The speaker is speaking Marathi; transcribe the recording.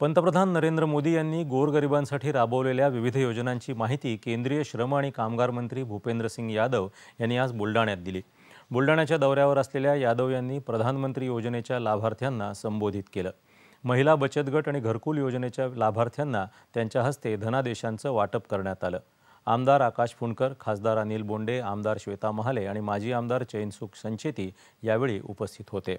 पंतप्रधान नरेंद्र मोदी यांनी गोरगरिबांसाठी राबवलेल्या विविध योजनांची माहिती केंद्रीय श्रम आणि कामगार मंत्री भूपेंद्र सिंग यादव यांनी आज बुलढाण्यात दिली बुलडाण्याच्या दौऱ्यावर असलेल्या यादव यांनी प्रधानमंत्री योजनेच्या लाभार्थ्यांना संबोधित केलं महिला बचत गट आणि घरकुल योजनेच्या लाभार्थ्यांना त्यांच्या हस्ते धनादेशांचं वाटप करण्यात आलं आमदार आकाश फुंडकर खासदार अनिल बोंडे आमदार श्वेता महाले आणि माजी आमदार चैनसुख संचेती यावेळी उपस्थित होते